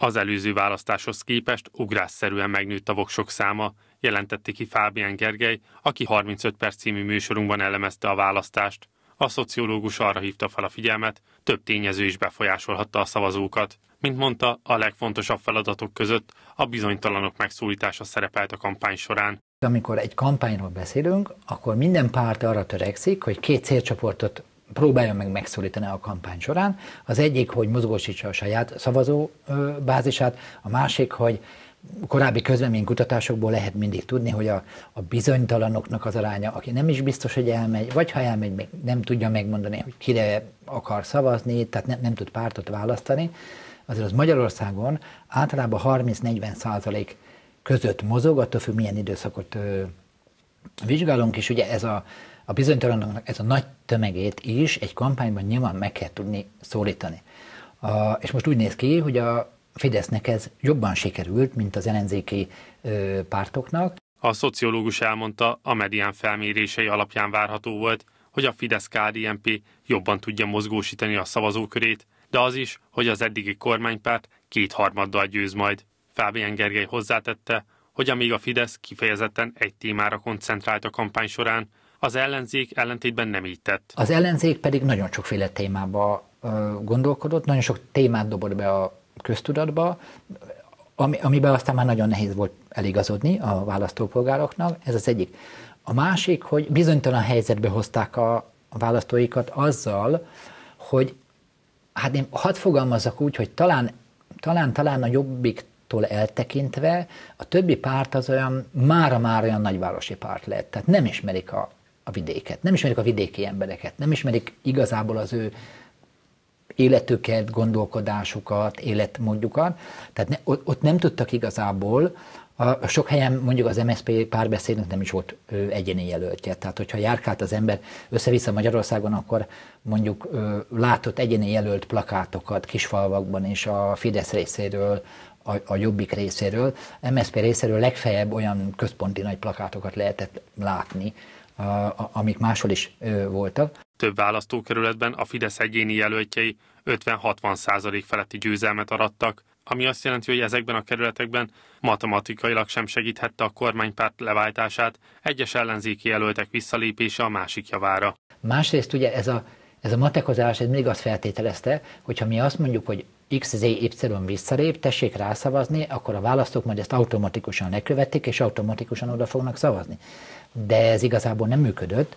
Az előző választáshoz képest ugrásszerűen megnőtt a voksok száma, jelentette ki Fábián Gergely, aki 35 perc című műsorunkban elemezte a választást. A szociológus arra hívta fel a figyelmet, több tényező is befolyásolhatta a szavazókat. Mint mondta, a legfontosabb feladatok között a bizonytalanok megszólítása szerepelt a kampány során. Amikor egy kampányról beszélünk, akkor minden párt arra törekszik, hogy két célcsoportot próbálja meg megszólítani a kampány során. Az egyik, hogy mozgósítsa a saját szavazó bázisát, a másik, hogy korábbi közleménykutatásokból lehet mindig tudni, hogy a, a bizonytalanoknak az aránya, aki nem is biztos, hogy elmegy, vagy ha elmegy, még nem tudja megmondani, hogy kire akar szavazni, tehát ne, nem tud pártot választani, azért az Magyarországon általában 30-40 százalék között mozog, attól függ, milyen időszakot vizsgálunk, és ugye ez a, a bizonytalanoknak ez a nagy tömegét is egy kampányban nyilván meg kell tudni szólítani. A, és most úgy néz ki, hogy a Fidesznek ez jobban sikerült, mint az ellenzéki ö, pártoknak. A szociológus elmondta, a medián felmérései alapján várható volt, hogy a fidesz KDMP jobban tudja mozgósítani a szavazókörét, de az is, hogy az eddigi kormánypárt kétharmaddal győz majd. Fábián Gergely hozzátette, hogy amíg a Fidesz kifejezetten egy témára koncentrált a kampány során, az ellenzék ellentétben nem így tett. Az ellenzék pedig nagyon sokféle témába gondolkodott, nagyon sok témát dobott be a köztudatba, ami, amiben aztán már nagyon nehéz volt eligazodni a választópolgároknak, ez az egyik. A másik, hogy bizonytalan helyzetbe hozták a választóikat azzal, hogy hát én hadd fogalmazok úgy, hogy talán, talán, talán a jobbik pártoktól eltekintve a többi párt az olyan, mára már olyan nagyvárosi párt lett, tehát nem ismerik a, a vidéket, nem ismerik a vidéki embereket, nem ismerik igazából az ő életüket, gondolkodásukat, életmódjukat. Tehát ne, ott nem tudtak igazából, a, sok helyen mondjuk az MSZP párbeszédnek nem is volt ö, egyéni jelöltje. Tehát, hogyha járkált az ember össze-vissza Magyarországon, akkor mondjuk ö, látott egyéni jelölt plakátokat kisfalvakban és a Fidesz részéről a, a jobbik részéről. MSZP részéről legfeljebb olyan központi nagy plakátokat lehetett látni, a, a, amik máshol is ö, voltak. Több választókerületben a Fidesz egyéni jelöltjei 50-60 százalék feletti győzelmet arattak, ami azt jelenti, hogy ezekben a kerületekben matematikailag sem segíthette a kormánypárt leváltását, egyes ellenzéki jelöltek visszalépése a másik javára. Másrészt ugye ez a, ez a matekozás ez mindig azt feltételezte, hogyha mi azt mondjuk, hogy XZ, Y visszalép, tessék rászavazni, akkor a választók majd ezt automatikusan lekövetik, és automatikusan oda fognak szavazni. De ez igazából nem működött,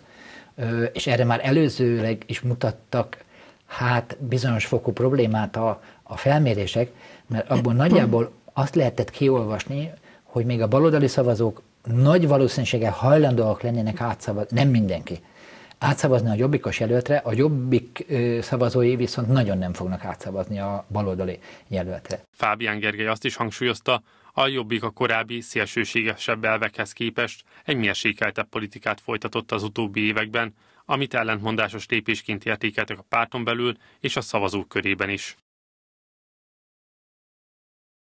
és erre már előzőleg is mutattak hát bizonyos fokú problémát a, a felmérések, mert abból nagyjából azt lehetett kiolvasni, hogy még a baloldali szavazók nagy valószínűséggel hajlandóak lennének átszavazni, nem mindenki, átszavazni a jobbikos jelöltre, a jobbik szavazói viszont nagyon nem fognak átszavazni a baloldali jelöltre. Fábián Gergely azt is hangsúlyozta, a jobbik a korábbi szélsőségesebb elvekhez képest egy mérsékeltebb politikát folytatott az utóbbi években, amit ellentmondásos lépésként értékeltek a párton belül és a szavazók körében is.